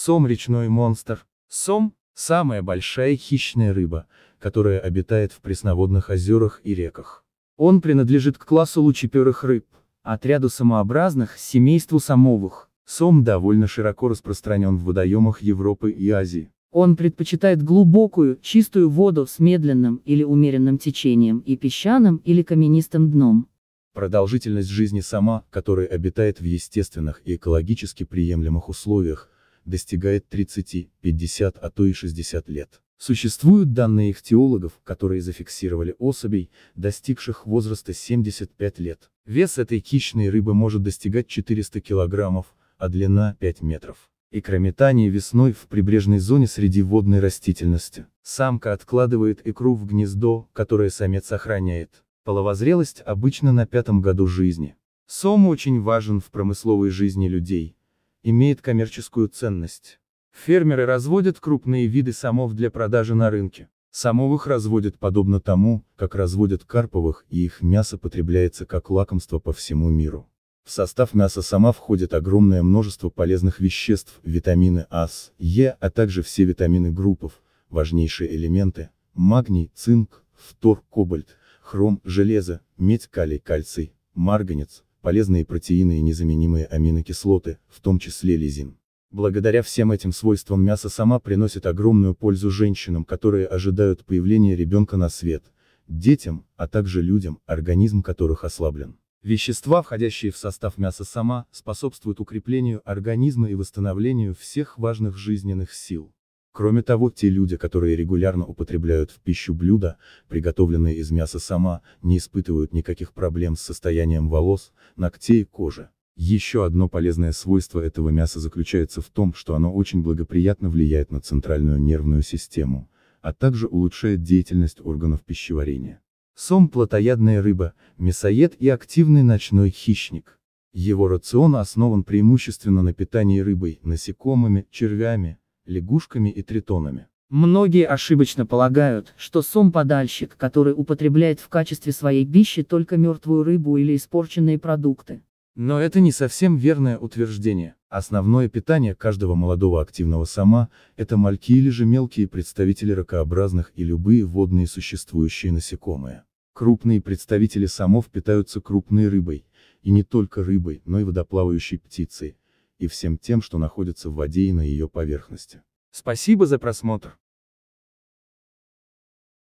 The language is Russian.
Сом – речной монстр. Сом – самая большая хищная рыба, которая обитает в пресноводных озерах и реках. Он принадлежит к классу лучеперых рыб, отряду самообразных, семейству самовых. Сом довольно широко распространен в водоемах Европы и Азии. Он предпочитает глубокую, чистую воду с медленным или умеренным течением и песчаным или каменистым дном. Продолжительность жизни сома, который обитает в естественных и экологически приемлемых условиях, достигает 30, 50, а то и 60 лет. Существуют данные ихтиологов, которые зафиксировали особей, достигших возраста 75 лет. Вес этой хищной рыбы может достигать 400 килограммов, а длина 5 метров. Икрометание весной в прибрежной зоне среди водной растительности. Самка откладывает икру в гнездо, которое самец охраняет. Половозрелость обычно на пятом году жизни. Сом очень важен в промысловой жизни людей, имеет коммерческую ценность. Фермеры разводят крупные виды самов для продажи на рынке. Самовых разводят подобно тому, как разводят карповых, и их мясо потребляется как лакомство по всему миру. В состав мяса сама входит огромное множество полезных веществ, витамины А, С, Е, а также все витамины группов, важнейшие элементы, магний, цинк, фтор, кобальт, хром, железо, медь, калий, кальций, марганец, полезные протеины и незаменимые аминокислоты, в том числе лизин. Благодаря всем этим свойствам мясо сама приносит огромную пользу женщинам, которые ожидают появления ребенка на свет, детям, а также людям, организм которых ослаблен. Вещества, входящие в состав мяса сама, способствуют укреплению организма и восстановлению всех важных жизненных сил. Кроме того, те люди, которые регулярно употребляют в пищу блюда, приготовленные из мяса сама, не испытывают никаких проблем с состоянием волос, ногтей и кожи. Еще одно полезное свойство этого мяса заключается в том, что оно очень благоприятно влияет на центральную нервную систему, а также улучшает деятельность органов пищеварения. Сом – плотоядная рыба, мясоед и активный ночной хищник. Его рацион основан преимущественно на питании рыбой, насекомыми, червями, лягушками и тритонами. Многие ошибочно полагают, что сом-подальщик, который употребляет в качестве своей пищи только мертвую рыбу или испорченные продукты. Но это не совсем верное утверждение. Основное питание каждого молодого активного сома – это мальки или же мелкие представители ракообразных и любые водные существующие насекомые. Крупные представители самов питаются крупной рыбой, и не только рыбой, но и водоплавающей птицей, и всем тем, что находится в воде и на ее поверхности. Спасибо за просмотр.